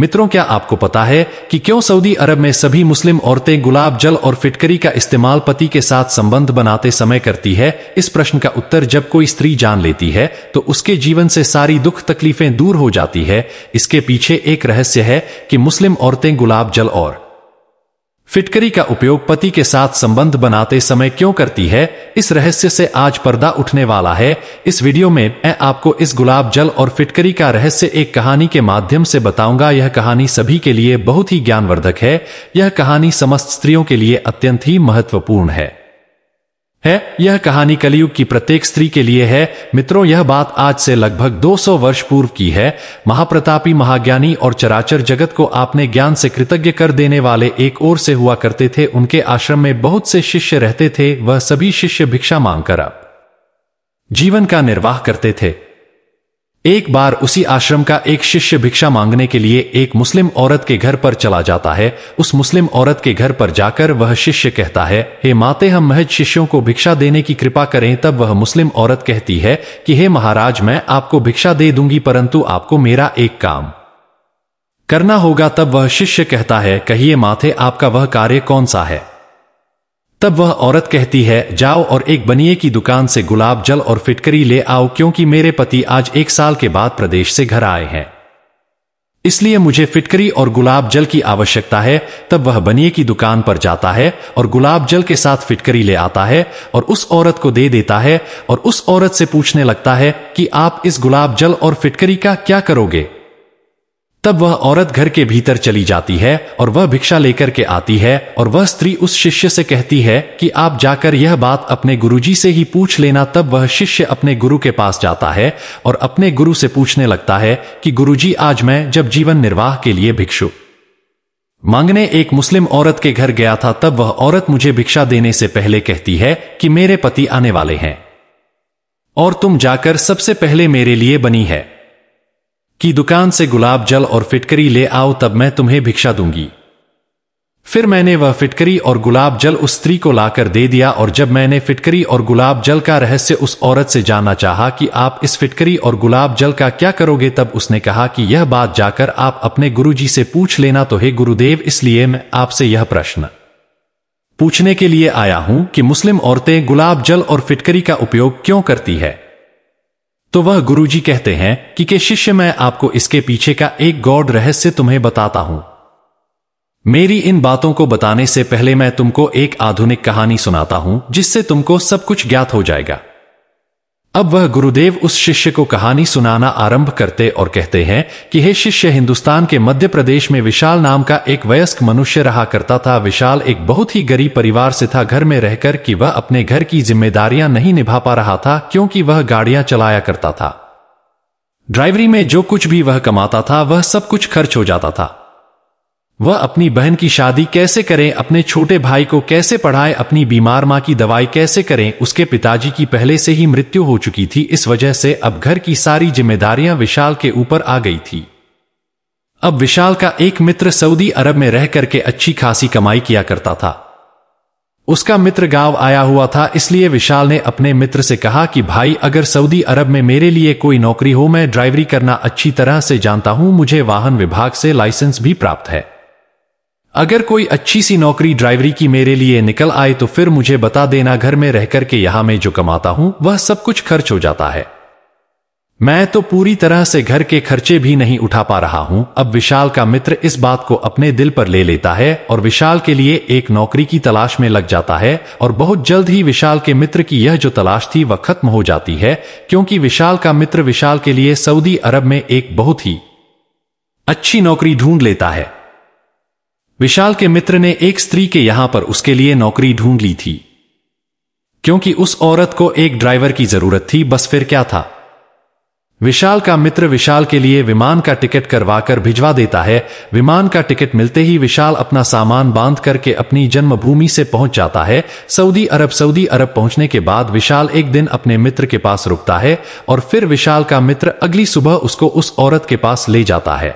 मित्रों क्या आपको पता है कि क्यों सऊदी अरब में सभी मुस्लिम औरतें गुलाब जल और फिटकरी का इस्तेमाल पति के साथ संबंध बनाते समय करती है इस प्रश्न का उत्तर जब कोई स्त्री जान लेती है तो उसके जीवन से सारी दुख तकलीफें दूर हो जाती है इसके पीछे एक रहस्य है कि मुस्लिम औरतें गुलाब जल और फिटकरी का उपयोग पति के साथ संबंध बनाते समय क्यों करती है इस रहस्य से आज पर्दा उठने वाला है इस वीडियो में मैं आपको इस गुलाब जल और फिटकरी का रहस्य एक कहानी के माध्यम से बताऊंगा यह कहानी सभी के लिए बहुत ही ज्ञानवर्धक है यह कहानी समस्त स्त्रियों के लिए अत्यंत ही महत्वपूर्ण है है यह कहानी कलयुग की प्रत्येक स्त्री के लिए है मित्रों यह बात आज से लगभग 200 वर्ष पूर्व की है महाप्रतापी महाज्ञानी और चराचर जगत को आपने ज्ञान से कृतज्ञ कर देने वाले एक ओर से हुआ करते थे उनके आश्रम में बहुत से शिष्य रहते थे वह सभी शिष्य भिक्षा मांगकर आप जीवन का निर्वाह करते थे एक बार उसी आश्रम का एक शिष्य भिक्षा मांगने के लिए एक मुस्लिम औरत के घर पर चला जाता है उस मुस्लिम औरत के घर पर जाकर वह शिष्य कहता है हे माते हम महज शिष्यों को भिक्षा देने की कृपा करें तब वह मुस्लिम औरत कहती है कि हे महाराज मैं आपको भिक्षा दे दूंगी परंतु आपको मेरा एक काम करना होगा तब वह शिष्य कहता है कहिए माथे आपका वह कार्य कौन सा है तब वह औरत कहती है जाओ और एक बनिए की दुकान से गुलाब जल और फिटकरी ले आओ क्योंकि मेरे पति आज एक साल के बाद प्रदेश से घर आए हैं इसलिए मुझे फिटकरी और गुलाब जल की आवश्यकता है तब वह बनिए की दुकान पर जाता है और गुलाब जल के साथ फिटकरी ले आता है और उस औरत को दे देता है और उस औरत से पूछने लगता है कि आप इस गुलाब जल और फिटकरी का क्या करोगे तब वह औरत घर के भीतर चली जाती है और वह भिक्षा लेकर के आती है और वह स्त्री उस शिष्य से कहती है कि आप जाकर यह बात अपने गुरुजी से ही पूछ लेना तब वह शिष्य अपने गुरु के पास जाता है और अपने गुरु से पूछने लगता है कि गुरुजी आज मैं जब जीवन निर्वाह के लिए भिक्षु मांगने एक मुस्लिम औरत के घर गया था तब वह औरत मुझे भिक्षा देने से पहले कहती है कि मेरे पति आने वाले हैं और तुम जाकर सबसे पहले मेरे लिए बनी है की दुकान से गुलाब जल और फिटकरी ले आओ तब मैं तुम्हें भिक्षा दूंगी फिर मैंने वह फिटकरी और गुलाब जल उस स्त्री को लाकर दे दिया और जब मैंने फिटकरी और गुलाब जल का रहस्य उस औरत से जानना चाहा कि आप इस फिटकरी और गुलाब जल का क्या करोगे तब उसने कहा कि यह बात जाकर आप अपने गुरुजी से पूछ लेना तो हे गुरुदेव इसलिए मैं आपसे यह प्रश्न पूछने के लिए आया हूं कि मुस्लिम औरतें गुलाब जल और फिटकरी का उपयोग क्यों करती है तो वह गुरुजी कहते हैं कि के शिष्य मैं आपको इसके पीछे का एक गौड़ रहस्य तुम्हें बताता हूं मेरी इन बातों को बताने से पहले मैं तुमको एक आधुनिक कहानी सुनाता हूं जिससे तुमको सब कुछ ज्ञात हो जाएगा अब वह गुरुदेव उस शिष्य को कहानी सुनाना आरंभ करते और कहते हैं कि हे शिष्य हिंदुस्तान के मध्य प्रदेश में विशाल नाम का एक वयस्क मनुष्य रहा करता था विशाल एक बहुत ही गरीब परिवार से था घर में रहकर कि वह अपने घर की जिम्मेदारियां नहीं निभा पा रहा था क्योंकि वह गाड़ियां चलाया करता था ड्राइवरी में जो कुछ भी वह कमाता था वह सब कुछ खर्च हो जाता था वह अपनी बहन की शादी कैसे करें अपने छोटे भाई को कैसे पढ़ाएं अपनी बीमार मां की दवाई कैसे करें उसके पिताजी की पहले से ही मृत्यु हो चुकी थी इस वजह से अब घर की सारी जिम्मेदारियां विशाल के ऊपर आ गई थी अब विशाल का एक मित्र सऊदी अरब में रह करके अच्छी खासी कमाई किया करता था उसका मित्र गांव आया हुआ था इसलिए विशाल ने अपने मित्र से कहा कि भाई अगर सऊदी अरब में मेरे लिए कोई नौकरी हो मैं ड्राइवरी करना अच्छी तरह से जानता हूं मुझे वाहन विभाग से लाइसेंस भी प्राप्त है अगर कोई अच्छी सी नौकरी ड्राइवरी की मेरे लिए निकल आए तो फिर मुझे बता देना घर में रहकर के यहां में जो कमाता हूं वह सब कुछ खर्च हो जाता है मैं तो पूरी तरह से घर के खर्चे भी नहीं उठा पा रहा हूं अब विशाल का मित्र इस बात को अपने दिल पर ले लेता है और विशाल के लिए एक नौकरी की तलाश में लग जाता है और बहुत जल्द ही विशाल के मित्र की यह जो तलाश थी वह खत्म हो जाती है क्योंकि विशाल का मित्र विशाल के लिए सऊदी अरब में एक बहुत ही अच्छी नौकरी ढूंढ लेता है विशाल के मित्र ने एक स्त्री के यहां पर उसके लिए नौकरी ढूंढ ली थी क्योंकि उस औरत को एक ड्राइवर की जरूरत थी बस फिर क्या था विशाल का मित्र विशाल के लिए विमान का टिकट करवाकर भिजवा देता है विमान का टिकट मिलते ही विशाल अपना सामान बांध करके अपनी जन्मभूमि से पहुंच जाता है सऊदी अरब सऊदी अरब पहुंचने के बाद विशाल एक दिन अपने मित्र के पास रुकता है और फिर विशाल का मित्र अगली सुबह उसको उस औरत के पास ले जाता है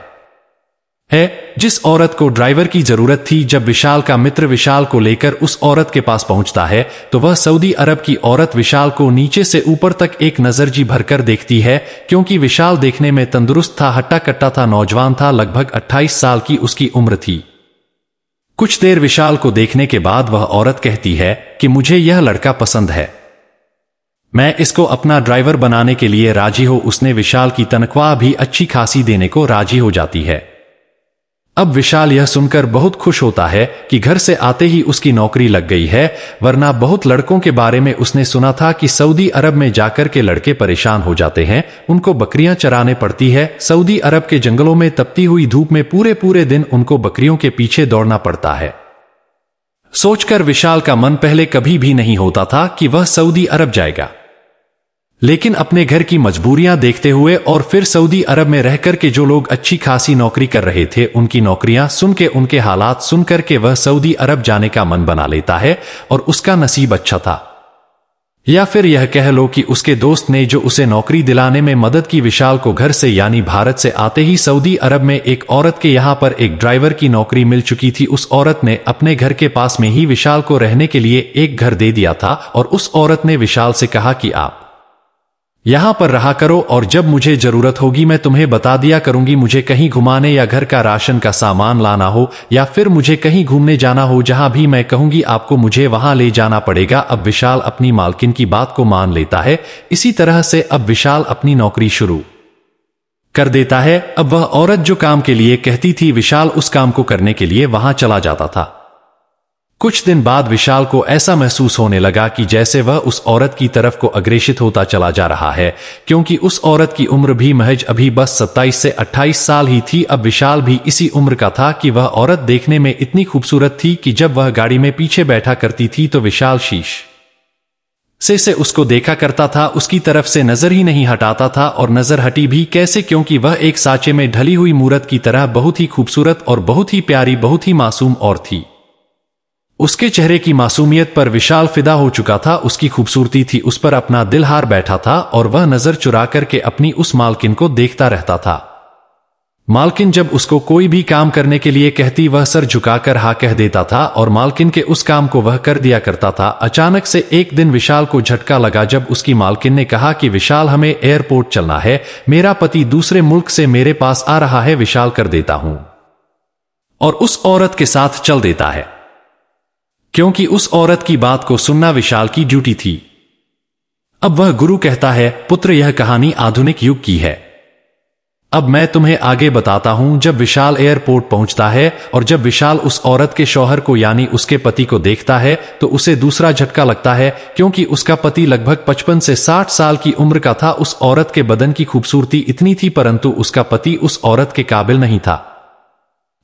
है जिस औरत को ड्राइवर की जरूरत थी जब विशाल का मित्र विशाल को लेकर उस औरत के पास पहुंचता है तो वह सऊदी अरब की औरत विशाल को नीचे से ऊपर तक एक नजर जी भरकर देखती है क्योंकि विशाल देखने में तंदुरुस्त था हट्टा कट्टा था नौजवान था लगभग 28 साल की उसकी उम्र थी कुछ देर विशाल को देखने के बाद वह औरत कहती है कि मुझे यह लड़का पसंद है मैं इसको अपना ड्राइवर बनाने के लिए राजी हो उसने विशाल की तनख्वाह भी अच्छी खासी देने को राजी हो जाती है अब विशाल यह सुनकर बहुत खुश होता है कि घर से आते ही उसकी नौकरी लग गई है वरना बहुत लड़कों के बारे में उसने सुना था कि सऊदी अरब में जाकर के लड़के परेशान हो जाते हैं उनको बकरियां चराने पड़ती है सऊदी अरब के जंगलों में तपती हुई धूप में पूरे पूरे दिन उनको बकरियों के पीछे दौड़ना पड़ता है सोचकर विशाल का मन पहले कभी भी नहीं होता था कि वह सऊदी अरब जाएगा लेकिन अपने घर की मजबूरियां देखते हुए और फिर सऊदी अरब में रहकर के जो लोग अच्छी खासी नौकरी कर रहे थे उनकी नौकरियां सुन के उनके हालात सुन करके वह सऊदी अरब जाने का मन बना लेता है और उसका नसीब अच्छा था या फिर यह कह लो कि उसके दोस्त ने जो उसे नौकरी दिलाने में मदद की विशाल को घर से यानी भारत से आते ही सऊदी अरब में एक औरत के यहां पर एक ड्राइवर की नौकरी मिल चुकी थी उस औरत ने अपने घर के पास में ही विशाल को रहने के लिए एक घर दे दिया था और उस औरत ने विशाल से कहा कि आप यहां पर रहा करो और जब मुझे जरूरत होगी मैं तुम्हें बता दिया करूंगी मुझे कहीं घुमाने या घर का राशन का सामान लाना हो या फिर मुझे कहीं घूमने जाना हो जहां भी मैं कहूंगी आपको मुझे वहां ले जाना पड़ेगा अब विशाल अपनी मालकिन की बात को मान लेता है इसी तरह से अब विशाल अपनी नौकरी शुरू कर देता है अब वह औरत जो काम के लिए कहती थी विशाल उस काम को करने के लिए वहां चला जाता था कुछ दिन बाद विशाल को ऐसा महसूस होने लगा कि जैसे वह उस औरत की तरफ को अग्रेषित होता चला जा रहा है क्योंकि उस औरत की उम्र भी महज अभी बस 27 से 28 साल ही थी अब विशाल भी इसी उम्र का था कि वह औरत देखने में इतनी खूबसूरत थी कि जब वह गाड़ी में पीछे बैठा करती थी तो विशाल शीश से से उसको देखा करता था उसकी तरफ से नजर ही नहीं हटाता था और नजर हटी भी कैसे क्योंकि वह एक साचे में ढली हुई मूरत की तरह बहुत ही खूबसूरत और बहुत ही प्यारी बहुत ही मासूम और थी उसके चेहरे की मासूमियत पर विशाल फिदा हो चुका था उसकी खूबसूरती थी उस पर अपना दिल हार बैठा था और वह नजर चुरा करके अपनी उस मालकिन को देखता रहता था मालकिन जब उसको कोई भी काम करने के लिए कहती वह सर झुकाकर हा कह देता था और मालकिन के उस काम को वह कर दिया करता था अचानक से एक दिन विशाल को झटका लगा जब उसकी मालकिन ने कहा कि विशाल हमें एयरपोर्ट चलना है मेरा पति दूसरे मुल्क से मेरे पास आ रहा है विशाल कर देता हूं और उस औरत के साथ चल देता है क्योंकि उस औरत की बात को सुनना विशाल की ड्यूटी थी अब वह गुरु कहता है पुत्र यह कहानी आधुनिक युग की है अब मैं तुम्हें आगे बताता हूं जब विशाल एयरपोर्ट पहुंचता है और जब विशाल उस औरत के शौहर को यानी उसके पति को देखता है तो उसे दूसरा झटका लगता है क्योंकि उसका पति लगभग 55 से 60 साल की उम्र का था उस औरत के बदन की खूबसूरती इतनी थी परंतु उसका पति उस औरत के काबिल नहीं था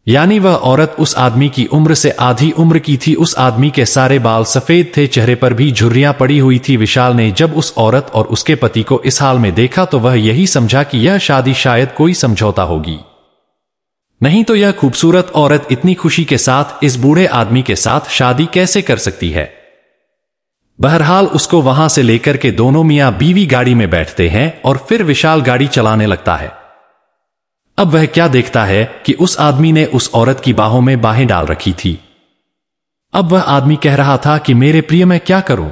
यानी वह औरत उस आदमी की उम्र से आधी उम्र की थी उस आदमी के सारे बाल सफेद थे चेहरे पर भी झुर्रियां पड़ी हुई थी विशाल ने जब उस औरत और उसके पति को इस हाल में देखा तो वह यही समझा कि यह शादी शायद कोई समझौता होगी नहीं तो यह खूबसूरत औरत इतनी खुशी के साथ इस बूढ़े आदमी के साथ शादी कैसे कर सकती है बहरहाल उसको वहां से लेकर के दोनों मियां बीवी गाड़ी में बैठते हैं और फिर विशाल गाड़ी चलाने लगता है अब वह क्या देखता है कि उस आदमी ने उस औरत की बाहों में बाहें डाल रखी थी अब वह आदमी कह रहा था कि मेरे प्रिय मैं क्या करूं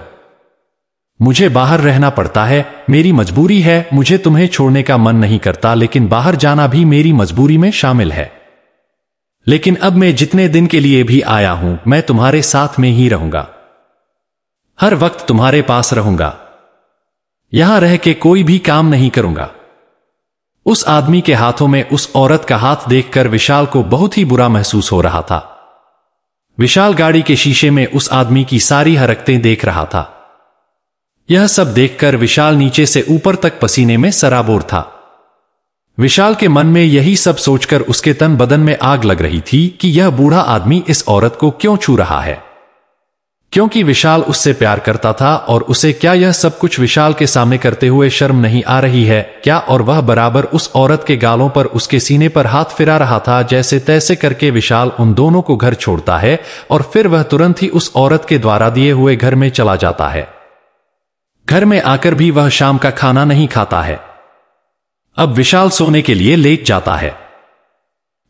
मुझे बाहर रहना पड़ता है मेरी मजबूरी है मुझे तुम्हें छोड़ने का मन नहीं करता लेकिन बाहर जाना भी मेरी मजबूरी में शामिल है लेकिन अब मैं जितने दिन के लिए भी आया हूं मैं तुम्हारे साथ में ही रहूंगा हर वक्त तुम्हारे पास रहूंगा यहां रह के कोई भी काम नहीं करूंगा उस आदमी के हाथों में उस औरत का हाथ देखकर विशाल को बहुत ही बुरा महसूस हो रहा था विशाल गाड़ी के शीशे में उस आदमी की सारी हरकतें देख रहा था यह सब देखकर विशाल नीचे से ऊपर तक पसीने में सराबोर था विशाल के मन में यही सब सोचकर उसके तन बदन में आग लग रही थी कि यह बूढ़ा आदमी इस औरत को क्यों छू रहा है क्योंकि विशाल उससे प्यार करता था और उसे क्या यह सब कुछ विशाल के सामने करते हुए शर्म नहीं आ रही है क्या और वह बराबर उस औरत के गालों पर उसके सीने पर हाथ फिरा रहा था जैसे तैसे करके विशाल उन दोनों को घर छोड़ता है और फिर वह तुरंत ही उस औरत के द्वारा दिए हुए घर में चला जाता है घर में आकर भी वह शाम का खाना नहीं खाता है अब विशाल सोने के लिए लेट जाता है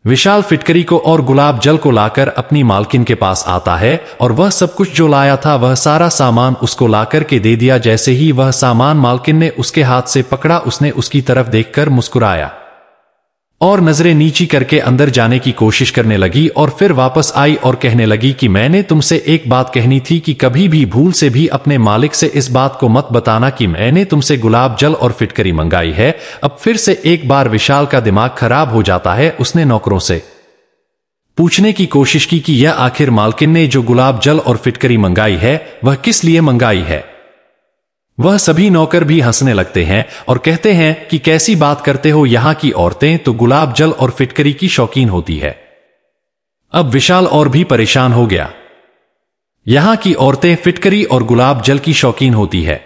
विशाल फिटकरी को और गुलाब जल को लाकर अपनी मालकिन के पास आता है और वह सब कुछ जो लाया था वह सारा सामान उसको लाकर के दे दिया जैसे ही वह सामान मालकिन ने उसके हाथ से पकड़ा उसने उसकी तरफ देखकर मुस्कुराया और नजरें नीची करके अंदर जाने की कोशिश करने लगी और फिर वापस आई और कहने लगी कि मैंने तुमसे एक बात कहनी थी कि कभी भी भूल से भी अपने मालिक से इस बात को मत बताना कि मैंने तुमसे गुलाब जल और फिटकरी मंगाई है अब फिर से एक बार विशाल का दिमाग खराब हो जाता है उसने नौकरों से पूछने की कोशिश की कि यह आखिर मालकिन ने जो गुलाब जल और फिटकरी मंगाई है वह किस लिए मंगाई है वह सभी नौकर भी हंसने लगते हैं और कहते हैं कि कैसी बात करते हो यहां की औरतें तो गुलाब जल और फिटकरी की शौकीन होती है अब विशाल और भी परेशान हो गया यहां की औरतें फिटकरी और गुलाब जल की शौकीन होती है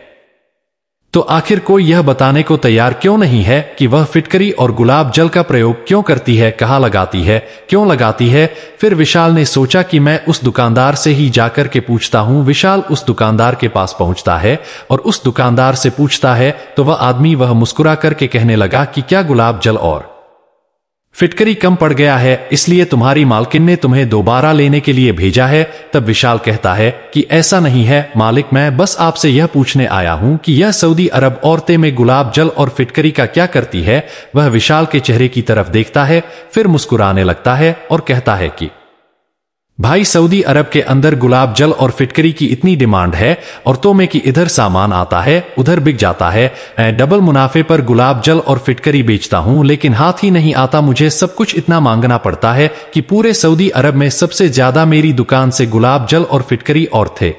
तो आखिर कोई यह बताने को तैयार क्यों नहीं है कि वह फिटकरी और गुलाब जल का प्रयोग क्यों करती है कहाँ लगाती है क्यों लगाती है फिर विशाल ने सोचा कि मैं उस दुकानदार से ही जाकर के पूछता हूँ विशाल उस दुकानदार के पास पहुंचता है और उस दुकानदार से पूछता है तो वह आदमी वह मुस्कुरा करके कहने लगा कि क्या गुलाब जल और फिटकरी कम पड़ गया है इसलिए तुम्हारी मालकिन ने तुम्हें दोबारा लेने के लिए भेजा है तब विशाल कहता है कि ऐसा नहीं है मालिक मैं बस आपसे यह पूछने आया हूं कि यह सऊदी अरब औरतें में गुलाब जल और फिटकरी का क्या करती है वह विशाल के चेहरे की तरफ देखता है फिर मुस्कुराने लगता है और कहता है कि भाई सऊदी अरब के अंदर गुलाब जल और फिटकरी की इतनी डिमांड है औरतों में कि इधर सामान आता है उधर बिक जाता है मैं डबल मुनाफे पर गुलाब जल और फिटकरी बेचता हूं लेकिन हाथ ही नहीं आता मुझे सब कुछ इतना मांगना पड़ता है कि पूरे सऊदी अरब में सबसे ज्यादा मेरी दुकान से गुलाब जल और फिटकरी और थे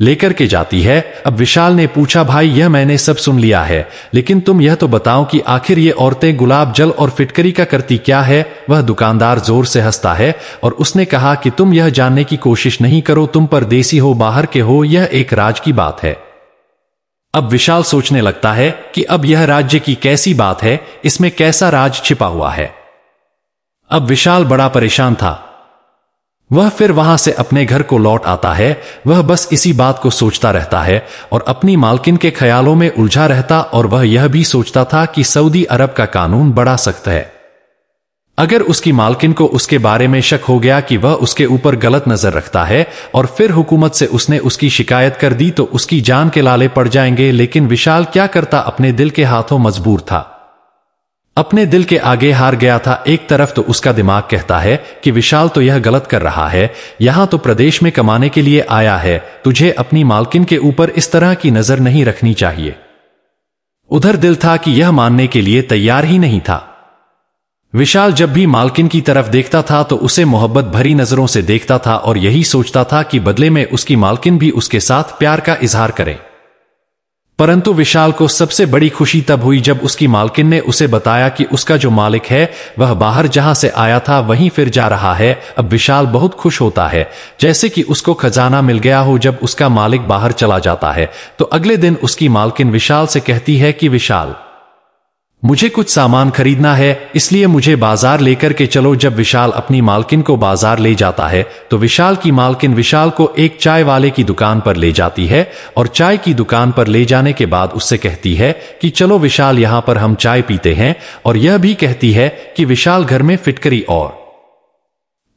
लेकर के जाती है अब विशाल ने पूछा भाई यह मैंने सब सुन लिया है लेकिन तुम यह तो बताओ कि आखिर ये औरतें गुलाब जल और फिटकरी का करती क्या है वह दुकानदार जोर से हंसता है और उसने कहा कि तुम यह जानने की कोशिश नहीं करो तुम पर देसी हो बाहर के हो यह एक राज की बात है अब विशाल सोचने लगता है कि अब यह राज्य की कैसी बात है इसमें कैसा राज छिपा हुआ है अब विशाल बड़ा परेशान था वह फिर वहां से अपने घर को लौट आता है वह बस इसी बात को सोचता रहता है और अपनी मालकिन के ख्यालों में उलझा रहता और वह यह भी सोचता था कि सऊदी अरब का कानून बड़ा सख्त है अगर उसकी मालकिन को उसके बारे में शक हो गया कि वह उसके ऊपर गलत नजर रखता है और फिर हुकूमत से उसने उसकी शिकायत कर दी तो उसकी जान के लाले पड़ जाएंगे लेकिन विशाल क्या करता अपने दिल के हाथों मजबूर था अपने दिल के आगे हार गया था एक तरफ तो उसका दिमाग कहता है कि विशाल तो यह गलत कर रहा है यहां तो प्रदेश में कमाने के लिए आया है तुझे अपनी मालकिन के ऊपर इस तरह की नजर नहीं रखनी चाहिए उधर दिल था कि यह मानने के लिए तैयार ही नहीं था विशाल जब भी मालकिन की तरफ देखता था तो उसे मोहब्बत भरी नजरों से देखता था और यही सोचता था कि बदले में उसकी मालकिन भी उसके साथ प्यार का इजहार करें परंतु विशाल को सबसे बड़ी खुशी तब हुई जब उसकी मालकिन ने उसे बताया कि उसका जो मालिक है वह बाहर जहां से आया था वहीं फिर जा रहा है अब विशाल बहुत खुश होता है जैसे कि उसको खजाना मिल गया हो जब उसका मालिक बाहर चला जाता है तो अगले दिन उसकी मालकिन विशाल से कहती है कि विशाल मुझे कुछ सामान खरीदना है इसलिए मुझे बाजार लेकर के चलो जब विशाल अपनी मालकिन को बाजार ले जाता है तो विशाल की मालकिन विशाल को एक चाय वाले की दुकान पर ले जाती है और चाय की दुकान पर ले जाने के बाद उससे कहती है कि चलो विशाल यहाँ पर हम चाय पीते हैं और यह भी कहती है कि विशाल घर में फिटकरी और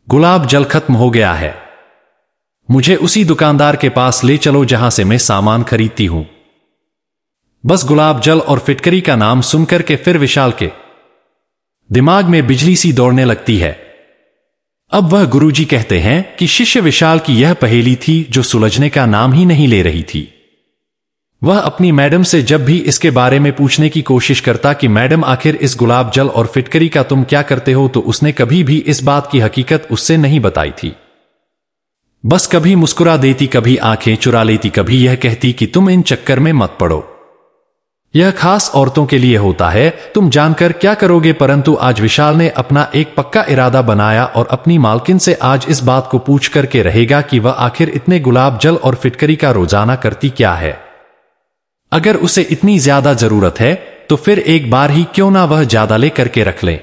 गुलाब जल खत्म हो गया है मुझे उसी दुकानदार के पास ले चलो जहां से मैं सामान खरीदती हूं बस गुलाब जल और फिटकरी का नाम सुनकर के फिर विशाल के दिमाग में बिजली सी दौड़ने लगती है अब वह गुरुजी कहते हैं कि शिष्य विशाल की यह पहेली थी जो सुलझने का नाम ही नहीं ले रही थी वह अपनी मैडम से जब भी इसके बारे में पूछने की कोशिश करता कि मैडम आखिर इस गुलाब जल और फिटकरी का तुम क्या करते हो तो उसने कभी भी इस बात की हकीकत उससे नहीं बताई थी बस कभी मुस्कुरा देती कभी आंखें चुरा लेती कभी यह कहती कि तुम इन चक्कर में मत पड़ो यह खास औरतों के लिए होता है तुम जानकर क्या करोगे परंतु आज विशाल ने अपना एक पक्का इरादा बनाया और अपनी मालकिन से आज इस बात को पूछ करके रहेगा कि वह आखिर इतने गुलाब जल और फिटकरी का रोजाना करती क्या है अगर उसे इतनी ज्यादा जरूरत है तो फिर एक बार ही क्यों ना वह ज्यादा ले करके रख लें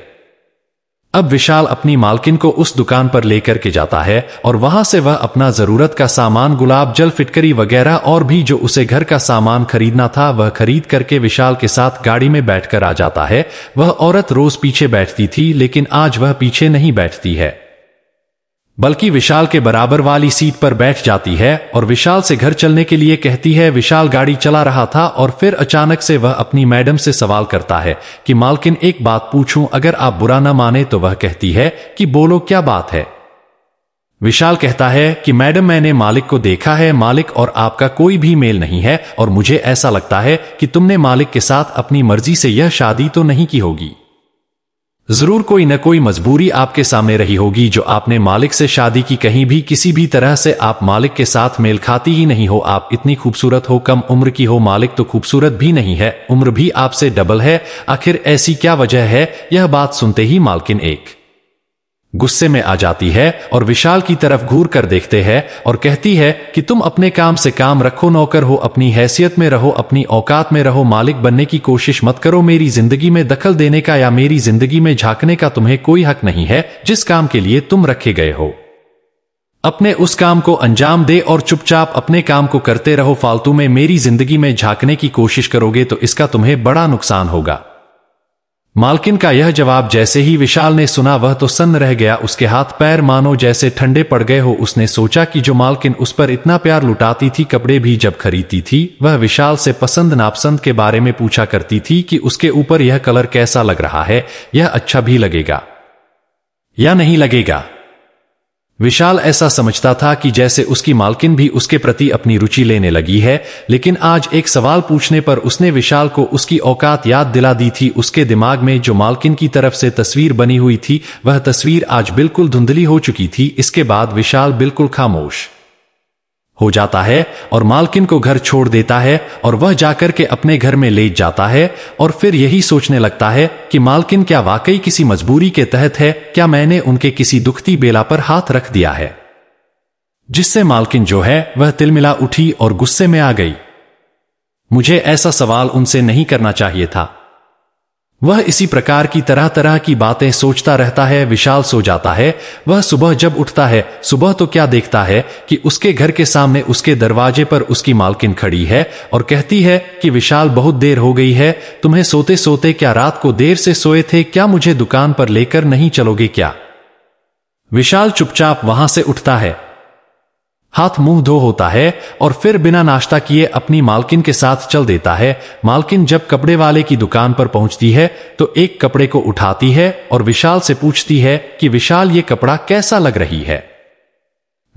अब विशाल अपनी मालकिन को उस दुकान पर लेकर के जाता है और वहां से वह अपना जरूरत का सामान गुलाब जल फिटकरी वगैरह और भी जो उसे घर का सामान खरीदना था वह खरीद करके विशाल के साथ गाड़ी में बैठकर आ जाता है वह औरत रोज पीछे बैठती थी लेकिन आज वह पीछे नहीं बैठती है बल्कि विशाल के बराबर वाली सीट पर बैठ जाती है और विशाल से घर चलने के लिए कहती है विशाल गाड़ी चला रहा था और फिर अचानक से वह अपनी मैडम से सवाल करता है कि मालकिन एक बात पूछूं अगर आप बुरा न माने तो वह कहती है कि बोलो क्या बात है विशाल कहता है कि मैडम मैंने मालिक को देखा है मालिक और आपका कोई भी मेल नहीं है और मुझे ऐसा लगता है कि तुमने मालिक के साथ अपनी मर्जी से यह शादी तो नहीं की होगी जरूर कोई न कोई मजबूरी आपके सामने रही होगी जो आपने मालिक से शादी की कहीं भी किसी भी तरह से आप मालिक के साथ मेल खाती ही नहीं हो आप इतनी खूबसूरत हो कम उम्र की हो मालिक तो खूबसूरत भी नहीं है उम्र भी आपसे डबल है आखिर ऐसी क्या वजह है यह बात सुनते ही मालकिन एक गुस्से में आ जाती है और विशाल की तरफ घूर कर देखते हैं और कहती है कि तुम अपने काम से काम रखो नौकर हो अपनी हैसियत में रहो अपनी औकात में रहो मालिक बनने की कोशिश मत करो मेरी जिंदगी में दखल देने का या मेरी जिंदगी में झांकने का तुम्हें कोई हक नहीं है जिस काम के लिए तुम रखे गए हो अपने उस काम को अंजाम दे और चुपचाप अपने काम को करते रहो फालतू में मेरी जिंदगी में झांकने की कोशिश करोगे तो इसका तुम्हें बड़ा नुकसान होगा मालकिन का यह जवाब जैसे ही विशाल ने सुना वह तो सन्न रह गया उसके हाथ पैर मानो जैसे ठंडे पड़ गए हो उसने सोचा कि जो मालकिन उस पर इतना प्यार लुटाती थी कपड़े भी जब खरीदती थी वह विशाल से पसंद नापसंद के बारे में पूछा करती थी कि उसके ऊपर यह कलर कैसा लग रहा है यह अच्छा भी लगेगा या नहीं लगेगा विशाल ऐसा समझता था कि जैसे उसकी मालकिन भी उसके प्रति अपनी रुचि लेने लगी है लेकिन आज एक सवाल पूछने पर उसने विशाल को उसकी औकात याद दिला दी थी उसके दिमाग में जो मालकिन की तरफ से तस्वीर बनी हुई थी वह तस्वीर आज बिल्कुल धुंधली हो चुकी थी इसके बाद विशाल बिल्कुल खामोश हो जाता है और मालकिन को घर छोड़ देता है और वह जाकर के अपने घर में लेट जाता है और फिर यही सोचने लगता है कि मालकिन क्या वाकई किसी मजबूरी के तहत है क्या मैंने उनके किसी दुखती बेला पर हाथ रख दिया है जिससे मालकिन जो है वह तिलमिला उठी और गुस्से में आ गई मुझे ऐसा सवाल उनसे नहीं करना चाहिए था वह इसी प्रकार की तरह तरह की बातें सोचता रहता है विशाल सो जाता है वह सुबह जब उठता है सुबह तो क्या देखता है कि उसके घर के सामने उसके दरवाजे पर उसकी मालकिन खड़ी है और कहती है कि विशाल बहुत देर हो गई है तुम्हें सोते सोते क्या रात को देर से सोए थे क्या मुझे दुकान पर लेकर नहीं चलोगे क्या विशाल चुपचाप वहां से उठता है हाथ मुंह धो होता है और फिर बिना नाश्ता किए अपनी मालकिन के साथ चल देता है मालकिन जब कपड़े वाले की दुकान पर पहुंचती है तो एक कपड़े को उठाती है और विशाल से पूछती है कि विशाल ये कपड़ा कैसा लग रही है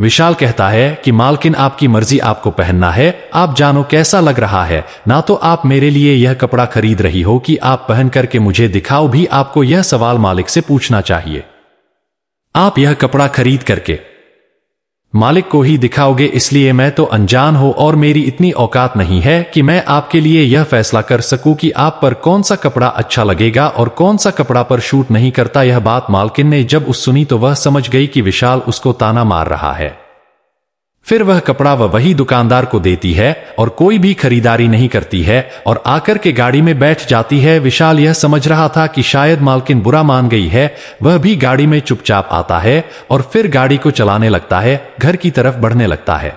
विशाल कहता है कि मालकिन आपकी मर्जी आपको पहनना है आप जानो कैसा लग रहा है ना तो आप मेरे लिए यह कपड़ा खरीद रही हो कि आप पहन करके मुझे दिखाओ भी आपको यह सवाल मालिक से पूछना चाहिए आप यह कपड़ा खरीद करके मालिक को ही दिखाओगे इसलिए मैं तो अनजान हो और मेरी इतनी औकात नहीं है कि मैं आपके लिए यह फैसला कर सकूं कि आप पर कौन सा कपड़ा अच्छा लगेगा और कौन सा कपड़ा पर शूट नहीं करता यह बात मालकिन ने जब उस सुनी तो वह समझ गई कि विशाल उसको ताना मार रहा है फिर वह कपड़ा वह वही दुकानदार को देती है और कोई भी खरीदारी नहीं करती है और आकर के गाड़ी में बैठ जाती है विशाल यह समझ रहा था कि शायद मालकिन बुरा मान गई है वह भी गाड़ी में चुपचाप आता है और फिर गाड़ी को चलाने लगता है घर की तरफ बढ़ने लगता है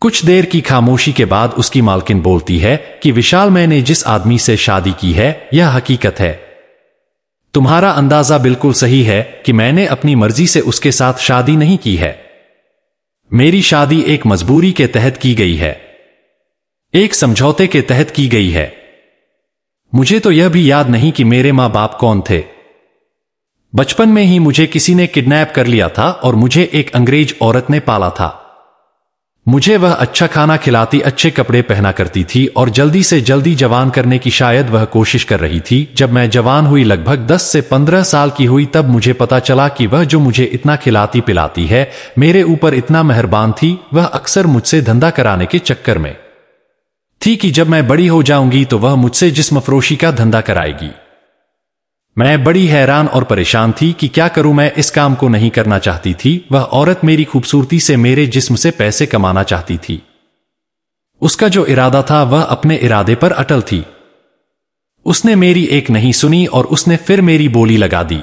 कुछ देर की खामोशी के बाद उसकी मालकिन बोलती है कि विशाल मैंने जिस आदमी से शादी की है यह हकीकत है तुम्हारा अंदाजा बिल्कुल सही है कि मैंने अपनी मर्जी से उसके साथ शादी नहीं की है मेरी शादी एक मजबूरी के तहत की गई है एक समझौते के तहत की गई है मुझे तो यह भी याद नहीं कि मेरे मां बाप कौन थे बचपन में ही मुझे किसी ने किडनैप कर लिया था और मुझे एक अंग्रेज औरत ने पाला था मुझे वह अच्छा खाना खिलाती अच्छे कपड़े पहना करती थी और जल्दी से जल्दी जवान करने की शायद वह कोशिश कर रही थी जब मैं जवान हुई लगभग 10 से 15 साल की हुई तब मुझे पता चला कि वह जो मुझे इतना खिलाती पिलाती है मेरे ऊपर इतना मेहरबान थी वह अक्सर मुझसे धंधा कराने के चक्कर में थी कि जब मैं बड़ी हो जाऊंगी तो वह मुझसे जिसमफरोशी का धंधा कराएगी मैं बड़ी हैरान और परेशान थी कि क्या करूं मैं इस काम को नहीं करना चाहती थी वह औरत मेरी खूबसूरती से मेरे जिस्म से पैसे कमाना चाहती थी उसका जो इरादा था वह अपने इरादे पर अटल थी उसने मेरी एक नहीं सुनी और उसने फिर मेरी बोली लगा दी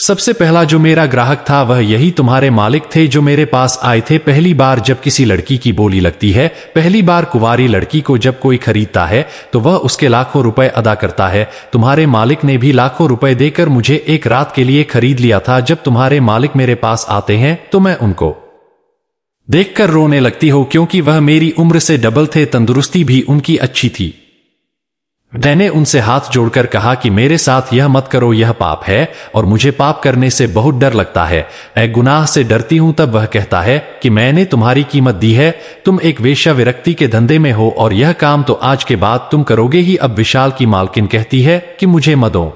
सबसे पहला जो मेरा ग्राहक था वह यही तुम्हारे मालिक थे जो मेरे पास आए थे पहली बार जब किसी लड़की की बोली लगती है पहली बार कुवारी लड़की को जब कोई खरीदता है तो वह उसके लाखों रुपए अदा करता है तुम्हारे मालिक ने भी लाखों रुपए देकर मुझे एक रात के लिए खरीद लिया था जब तुम्हारे मालिक मेरे पास आते हैं तो मैं उनको देखकर रोने लगती हो क्योंकि वह मेरी उम्र से डबल थे तंदुरुस्ती भी उनकी अच्छी थी मैंने उनसे हाथ जोड़कर कहा कि मेरे साथ यह मत करो यह पाप है और मुझे पाप करने से बहुत डर लगता है मैं गुनाह से डरती हूं तब वह कहता है कि मैंने तुम्हारी कीमत दी है तुम एक वेश्या विरक्ति के धंधे में हो और यह काम तो आज के बाद तुम करोगे ही अब विशाल की मालकिन कहती है कि मुझे मदों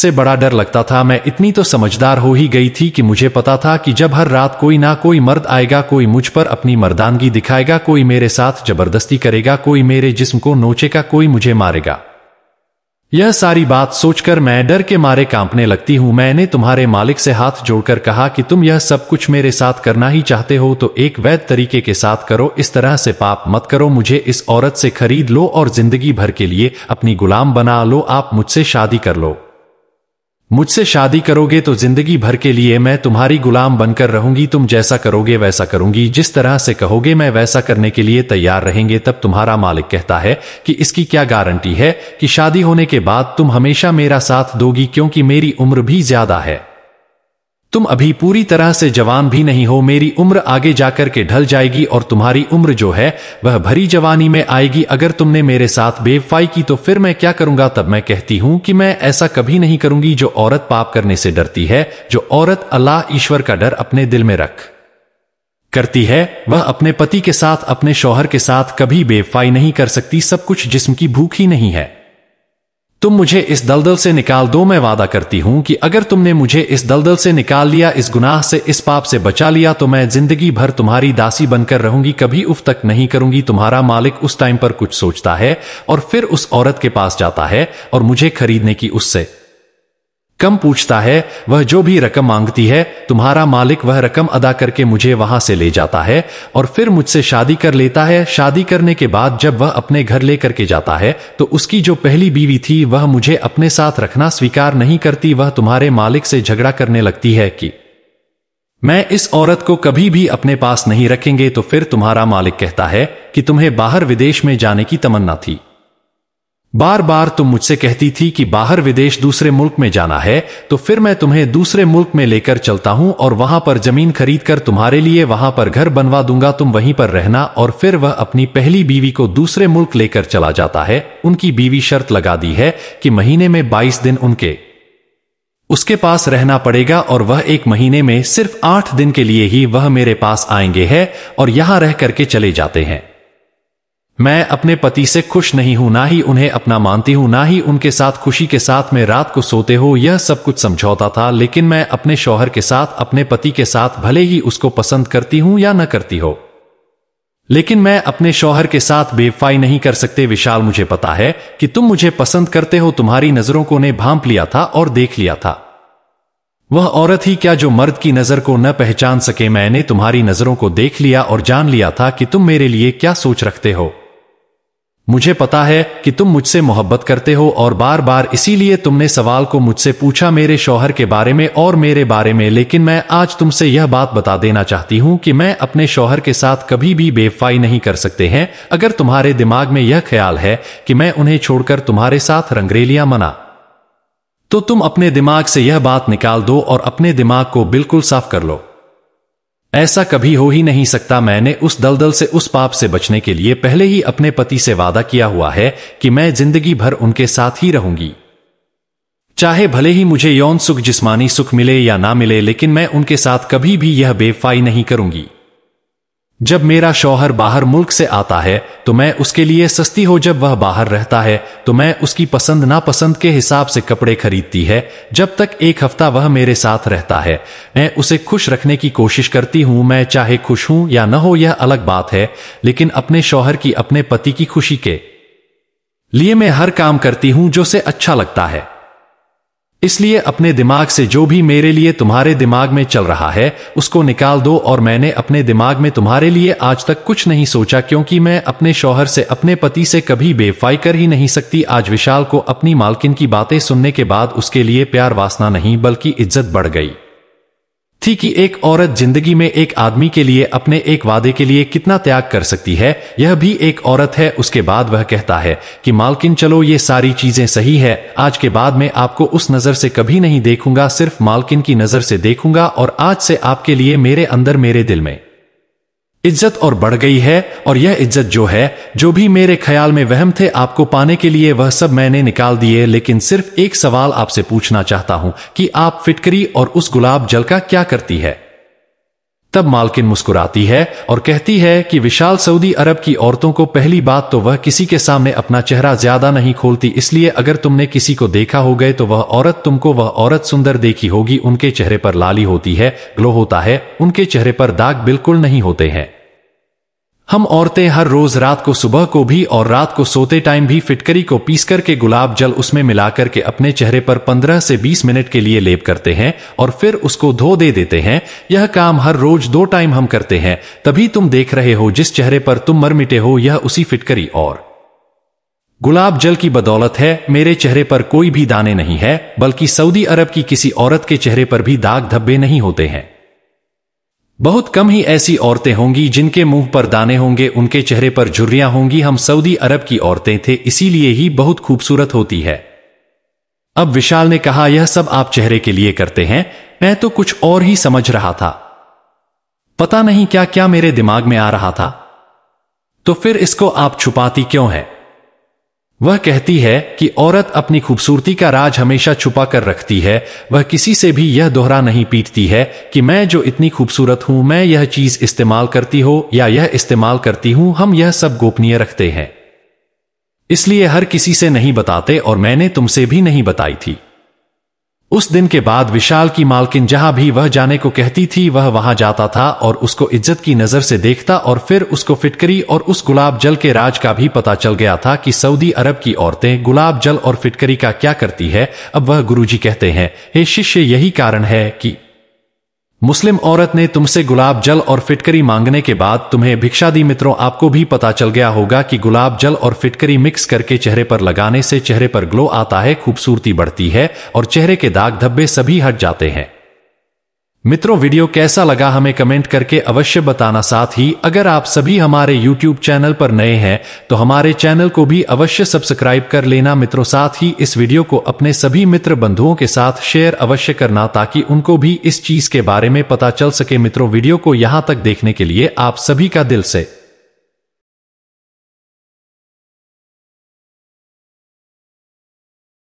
से बड़ा डर लगता था मैं इतनी तो समझदार हो ही गई थी कि मुझे पता था कि जब हर रात कोई ना कोई मर्द आएगा कोई मुझ पर अपनी मर्दानगी दिखाएगा कोई मेरे साथ जबरदस्ती करेगा कोई मेरे जिस्म को नोचेगा कोई मुझे मारेगा यह सारी बात सोचकर मैं डर के मारे कांपने लगती हूं मैंने तुम्हारे मालिक से हाथ जोड़कर कहा कि तुम यह सब कुछ मेरे साथ करना ही चाहते हो तो एक वैध तरीके के साथ करो इस तरह से पाप मत करो मुझे इस औरत से खरीद लो और जिंदगी भर के लिए अपनी गुलाम बना लो आप मुझसे शादी कर लो मुझसे शादी करोगे तो जिंदगी भर के लिए मैं तुम्हारी गुलाम बनकर रहूंगी तुम जैसा करोगे वैसा करूंगी जिस तरह से कहोगे मैं वैसा करने के लिए तैयार रहेंगे तब तुम्हारा मालिक कहता है कि इसकी क्या गारंटी है कि शादी होने के बाद तुम हमेशा मेरा साथ दोगी क्योंकि मेरी उम्र भी ज्यादा है तुम अभी पूरी तरह से जवान भी नहीं हो मेरी उम्र आगे जाकर के ढल जाएगी और तुम्हारी उम्र जो है वह भरी जवानी में आएगी अगर तुमने मेरे साथ बेवफाई की तो फिर मैं क्या करूंगा तब मैं कहती हूं कि मैं ऐसा कभी नहीं करूंगी जो औरत पाप करने से डरती है जो औरत अल्लाह ईश्वर का डर अपने दिल में रख करती है वह अपने पति के साथ अपने शौहर के साथ कभी बेवफाई नहीं कर सकती सब कुछ जिसम की भूख ही नहीं है तुम मुझे इस दलदल से निकाल दो मैं वादा करती हूं कि अगर तुमने मुझे इस दलदल से निकाल लिया इस गुनाह से इस पाप से बचा लिया तो मैं जिंदगी भर तुम्हारी दासी बनकर रहूंगी कभी उफ तक नहीं करूंगी तुम्हारा मालिक उस टाइम पर कुछ सोचता है और फिर उस औरत के पास जाता है और मुझे खरीदने की उससे कम पूछता है वह जो भी रकम मांगती है तुम्हारा मालिक वह रकम अदा करके मुझे वहां से ले जाता है और फिर मुझसे शादी कर लेता है शादी करने के बाद जब वह अपने घर लेकर के जाता है तो उसकी जो पहली बीवी थी वह मुझे अपने साथ रखना स्वीकार नहीं करती वह तुम्हारे मालिक से झगड़ा करने लगती है कि मैं इस औरत को कभी भी अपने पास नहीं रखेंगे तो फिर तुम्हारा मालिक कहता है कि तुम्हें बाहर विदेश में जाने की तमन्ना थी बार बार तुम मुझसे कहती थी कि बाहर विदेश दूसरे मुल्क में जाना है तो फिर मैं तुम्हें दूसरे मुल्क में लेकर चलता हूं और वहां पर जमीन खरीद कर तुम्हारे लिए वहां पर घर बनवा दूंगा तुम वहीं पर रहना और फिर वह अपनी पहली बीवी को दूसरे मुल्क लेकर चला जाता है उनकी बीवी शर्त लगा दी है कि महीने में बाईस दिन उनके उसके पास रहना पड़ेगा और वह एक महीने में सिर्फ आठ दिन के लिए ही वह मेरे पास आएंगे है और यहां रह करके चले जाते हैं मैं अपने पति से खुश नहीं हूं ना ही उन्हें अपना मानती हूं ना ही उनके साथ खुशी के साथ मैं रात को सोते हो यह सब कुछ समझौता था लेकिन मैं अपने शौहर के साथ अपने पति के साथ भले ही उसको पसंद करती हूं या न करती हो लेकिन मैं अपने शौहर के साथ बेवफाई नहीं कर सकते विशाल मुझे पता है कि तुम मुझे पसंद करते हो तुम्हारी नजरों को ने भांप लिया था और देख लिया था वह औरत ही क्या जो मर्द की नजर को न पहचान सके मैंने तुम्हारी नजरों को देख लिया और जान लिया था कि तुम मेरे लिए क्या सोच रखते हो मुझे पता है कि तुम मुझसे मोहब्बत करते हो और बार बार इसीलिए तुमने सवाल को मुझसे पूछा मेरे शौहर के बारे में और मेरे बारे में लेकिन मैं आज तुमसे यह बात बता देना चाहती हूं कि मैं अपने शौहर के साथ कभी भी बेवफाई नहीं कर सकते हैं अगर तुम्हारे दिमाग में यह ख्याल है कि मैं उन्हें छोड़कर तुम्हारे साथ रंगरेलियां मना तो तुम अपने दिमाग से यह बात निकाल दो और अपने दिमाग को बिल्कुल साफ कर लो ऐसा कभी हो ही नहीं सकता मैंने उस दलदल से उस पाप से बचने के लिए पहले ही अपने पति से वादा किया हुआ है कि मैं जिंदगी भर उनके साथ ही रहूंगी चाहे भले ही मुझे यौन सुख जिस्मानी सुख मिले या ना मिले लेकिन मैं उनके साथ कभी भी यह बेफाई नहीं करूंगी जब मेरा शौहर बाहर मुल्क से आता है तो मैं उसके लिए सस्ती हो जब वह बाहर रहता है तो मैं उसकी पसंद नापसंद के हिसाब से कपड़े खरीदती है जब तक एक हफ्ता वह मेरे साथ रहता है मैं उसे खुश रखने की कोशिश करती हूँ मैं चाहे खुश हूं या न हो यह अलग बात है लेकिन अपने शौहर की अपने पति की खुशी के लिए मैं हर काम करती हूँ जो से अच्छा लगता है इसलिए अपने दिमाग से जो भी मेरे लिए तुम्हारे दिमाग में चल रहा है उसको निकाल दो और मैंने अपने दिमाग में तुम्हारे लिए आज तक कुछ नहीं सोचा क्योंकि मैं अपने शौहर से अपने पति से कभी बेफाई कर ही नहीं सकती आज विशाल को अपनी मालकिन की बातें सुनने के बाद उसके लिए प्यार वासना नहीं बल्कि इज्जत बढ़ गई थी कि एक औरत जिंदगी में एक आदमी के लिए अपने एक वादे के लिए कितना त्याग कर सकती है यह भी एक औरत है उसके बाद वह कहता है कि मालकिन चलो ये सारी चीजें सही है आज के बाद मैं आपको उस नजर से कभी नहीं देखूंगा सिर्फ मालकिन की नजर से देखूंगा और आज से आपके लिए मेरे अंदर मेरे दिल में इज्जत और बढ़ गई है और यह इज्जत जो है जो भी मेरे ख्याल में वहम थे आपको पाने के लिए वह सब मैंने निकाल दिए लेकिन सिर्फ एक सवाल आपसे पूछना चाहता हूं कि आप फिटकरी और उस गुलाब जल का क्या करती है तब मालकिन मुस्कुराती है और कहती है कि विशाल सऊदी अरब की औरतों को पहली बात तो वह किसी के सामने अपना चेहरा ज्यादा नहीं खोलती इसलिए अगर तुमने किसी को देखा हो गए तो वह औरत तुमको वह औरत सुंदर देखी होगी उनके चेहरे पर लाली होती है ग्लो होता है उनके चेहरे पर दाग बिल्कुल नहीं होते हैं हम औरतें हर रोज रात को सुबह को भी और रात को सोते टाइम भी फिटकरी को पीस करके गुलाब जल उसमें मिलाकर के अपने चेहरे पर 15 से 20 मिनट के लिए लेप करते हैं और फिर उसको धो दे देते हैं यह काम हर रोज दो टाइम हम करते हैं तभी तुम देख रहे हो जिस चेहरे पर तुम मर मिटे हो यह उसी फिटकरी और गुलाब जल की बदौलत है मेरे चेहरे पर कोई भी दाने नहीं है बल्कि सऊदी अरब की किसी औरत के चेहरे पर भी दाग धब्बे नहीं होते हैं बहुत कम ही ऐसी औरतें होंगी जिनके मुंह पर दाने होंगे उनके चेहरे पर झुर्रियां होंगी हम सऊदी अरब की औरतें थे इसीलिए ही बहुत खूबसूरत होती है अब विशाल ने कहा यह सब आप चेहरे के लिए करते हैं मैं तो कुछ और ही समझ रहा था पता नहीं क्या क्या मेरे दिमाग में आ रहा था तो फिर इसको आप छुपाती क्यों है वह कहती है कि औरत अपनी खूबसूरती का राज हमेशा छुपा कर रखती है वह किसी से भी यह दोहरा नहीं पीटती है कि मैं जो इतनी खूबसूरत हूं मैं यह चीज इस्तेमाल करती हो या यह इस्तेमाल करती हूं हम यह सब गोपनीय रखते हैं इसलिए हर किसी से नहीं बताते और मैंने तुमसे भी नहीं बताई थी उस दिन के बाद विशाल की मालकिन जहां भी वह जाने को कहती थी वह वहां जाता था और उसको इज्जत की नजर से देखता और फिर उसको फिटकरी और उस गुलाब जल के राज का भी पता चल गया था कि सऊदी अरब की औरतें गुलाब जल और फिटकरी का क्या करती है अब वह गुरुजी कहते हैं हे शिष्य यही कारण है कि मुस्लिम औरत ने तुमसे गुलाब जल और फिटकरी मांगने के बाद तुम्हें भिक्षा दी मित्रों आपको भी पता चल गया होगा कि गुलाब जल और फिटकरी मिक्स करके चेहरे पर लगाने से चेहरे पर ग्लो आता है खूबसूरती बढ़ती है और चेहरे के दाग धब्बे सभी हट जाते हैं मित्रों वीडियो कैसा लगा हमें कमेंट करके अवश्य बताना साथ ही अगर आप सभी हमारे यूट्यूब चैनल पर नए हैं तो हमारे चैनल को भी अवश्य सब्सक्राइब कर लेना मित्रों साथ ही इस वीडियो को अपने सभी मित्र बंधुओं के साथ शेयर अवश्य करना ताकि उनको भी इस चीज के बारे में पता चल सके मित्रों वीडियो को यहाँ तक देखने के लिए आप सभी का दिल से